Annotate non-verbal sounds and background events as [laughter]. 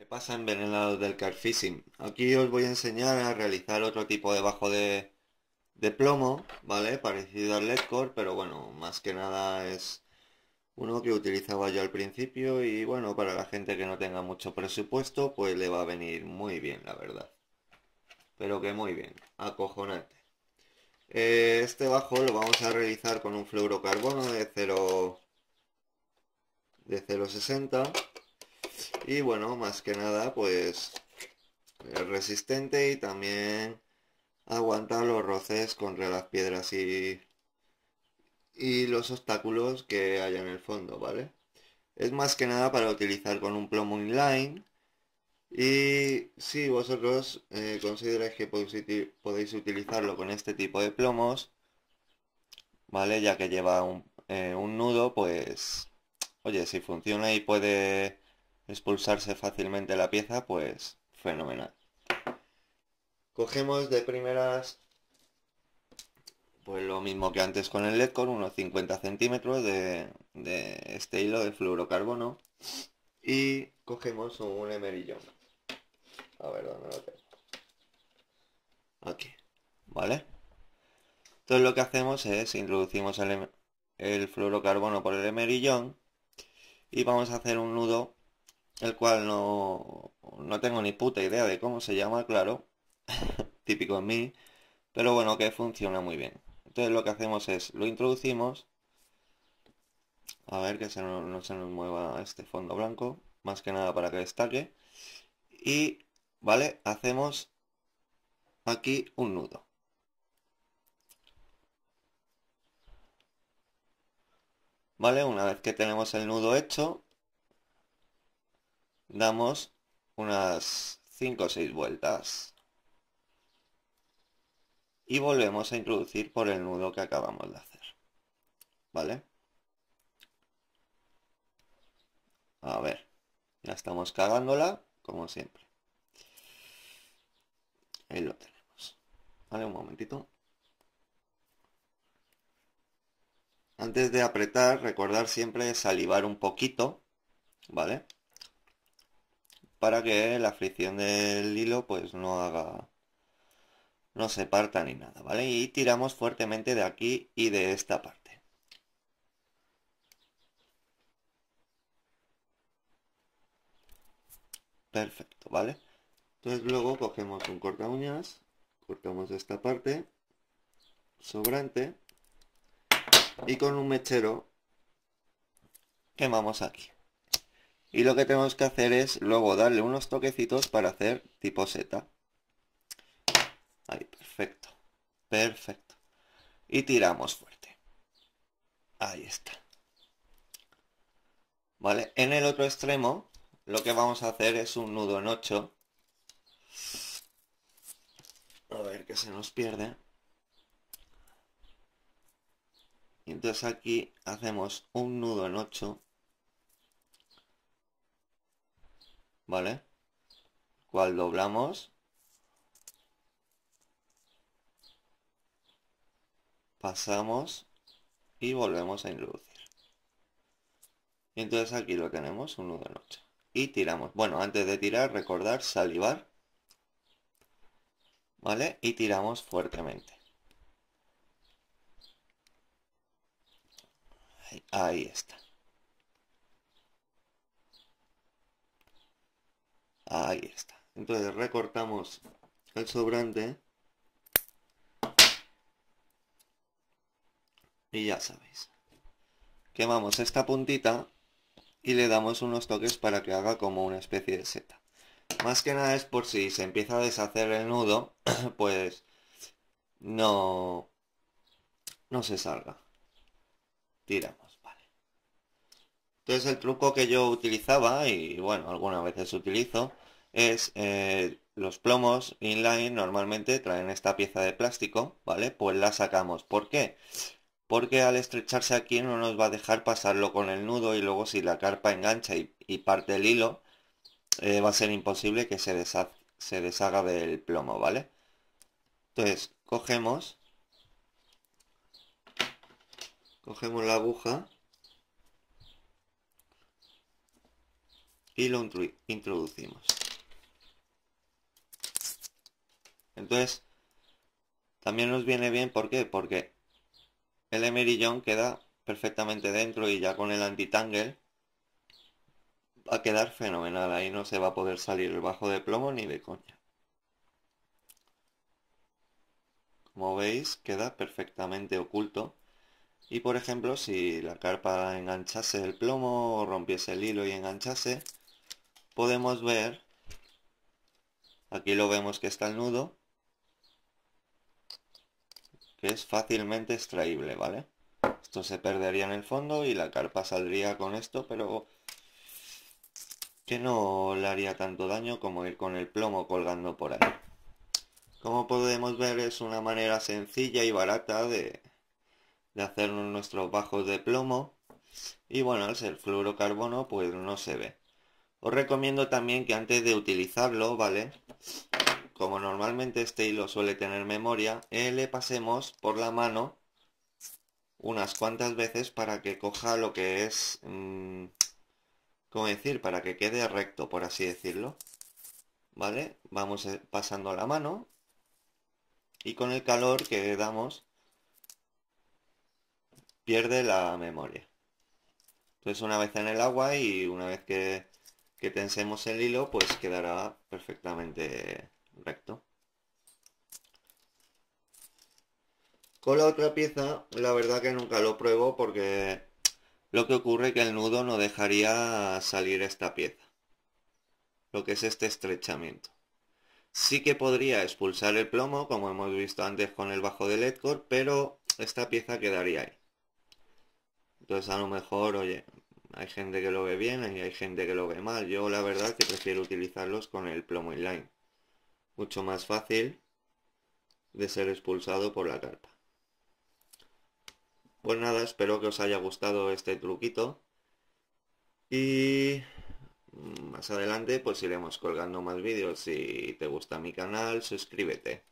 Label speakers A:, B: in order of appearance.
A: ¿Qué pasa envenenados del carfishing? Aquí os voy a enseñar a realizar otro tipo de bajo de, de plomo, ¿vale? Parecido al ledcore, pero bueno, más que nada es uno que utilizaba yo al principio y bueno, para la gente que no tenga mucho presupuesto, pues le va a venir muy bien, la verdad. Pero que muy bien, acojonante. Eh, este bajo lo vamos a realizar con un fluorocarbono de 0 de 0,60 y bueno, más que nada, pues es eh, resistente y también aguanta los roces contra las piedras y, y los obstáculos que haya en el fondo, ¿vale? Es más que nada para utilizar con un plomo inline. Y si vosotros eh, consideráis que podéis utilizarlo con este tipo de plomos, ¿vale? Ya que lleva un, eh, un nudo, pues, oye, si funciona y puede expulsarse fácilmente la pieza, pues fenomenal. Cogemos de primeras, pues lo mismo que antes con el LED, con unos 50 centímetros de, este hilo de fluorocarbono. Y cogemos un emerillón. A ver dónde lo tengo. Aquí, ¿vale? Entonces lo que hacemos es introducimos el em, fluorocarbono por el emerillón y vamos a hacer un nudo el cual no, tengo ni puta idea de cómo se llama, claro, [laughs] típico en mí, pero bueno, que funciona muy bien. Entonces lo que hacemos es, lo introducimos, a ver que no, no se nos mueva este fondo blanco, más que nada para que destaque, y, ¿vale? Hacemos aquí un nudo. ¿Vale? Una vez que tenemos el nudo hecho, damos unas 5 o 6 vueltas y volvemos a introducir por el nudo que acabamos de hacer vale a ver ya estamos cagándola como siempre ahí lo tenemos vale un momentito antes de apretar recordar siempre salivar un poquito vale para que la fricción del hilo pues no haga no se parta ni nada, ¿vale? Y tiramos fuertemente de aquí y de esta parte. Perfecto, ¿vale? Entonces luego cogemos un corta uñas, cortamos esta parte sobrante y con un mechero quemamos aquí. Y lo que tenemos que hacer es luego darle unos toquecitos para hacer tipo Z. Ahí, perfecto. Perfecto. Y tiramos fuerte. Ahí está. ¿Vale? En el otro extremo lo que vamos a hacer es un nudo en 8. A ver que se nos pierde. Y entonces aquí hacemos un nudo en 8 ¿vale? Cual doblamos. Pasamos y volvemos a introducir. Y entonces aquí lo tenemos, un nudo en Y tiramos. Bueno, antes de tirar, recordar salivar. ¿Vale? Y tiramos fuertemente. Ahí está. Ahí está. Entonces recortamos el sobrante. Y ya sabéis. Quemamos esta puntita y le damos unos toques para que haga como una especie de seta. Más que nada es por si se empieza a deshacer el nudo, [clears throat] pues no, no se salga. Tiramos, vale. Entonces el truco que yo utilizaba, y bueno, algunas veces utilizo, es eh, los plomos inline normalmente traen esta pieza de plástico, ¿vale? Pues la sacamos. ¿Por qué? Porque al estrecharse aquí no nos va a dejar pasarlo con el nudo y luego si la carpa engancha y, parte el hilo, eh, va a ser imposible que se, se deshaga del plomo, ¿vale? Entonces, cogemos, cogemos la aguja y lo introducimos. Entonces, también nos viene bien, ¿por qué? Porque el emerillón queda perfectamente dentro y ya con el anti-tangle va a quedar fenomenal. Ahí no se va a poder salir el bajo de plomo ni de coña. Como veis, queda perfectamente oculto. Y por ejemplo, si la carpa enganchase el plomo o rompiese el hilo y enganchase, podemos ver, aquí lo vemos que está el nudo, que es fácilmente extraíble, ¿vale? Esto se perdería en el fondo y la carpa saldría con esto, pero que no le haría tanto daño como ir con el plomo colgando por ahí. Como podemos ver es una manera sencilla y barata de, hacer nuestros bajos de plomo. Y bueno, al ser fluorocarbono pues no se ve. Os recomiendo también que antes de utilizarlo, ¿vale? como normalmente este hilo suele tener memoria, eh, le pasemos por la mano unas cuantas veces para que coja lo que es, mm, ¿cómo decir? Para que quede recto, por así decirlo. ¿Vale? Vamos eh, pasando la mano y con el calor que damos pierde la memoria. Entonces una vez en el agua y una vez que, que tensemos el hilo, pues quedará perfectamente con la otra pieza, la verdad que nunca lo pruebo porque lo que ocurre es que el nudo no dejaría salir esta pieza. Lo que es este estrechamiento. Sí que podría expulsar el plomo, como hemos visto antes con el bajo del ledcore pero esta pieza quedaría ahí. Entonces a lo mejor, oye, hay gente que lo ve bien y hay gente que lo ve mal. Yo la verdad que prefiero utilizarlos con el plomo inline mucho más fácil de ser expulsado por la carpa. Pues nada, espero que os haya gustado este truquito. Y más adelante pues iremos colgando más vídeos. Si te gusta mi canal, suscríbete.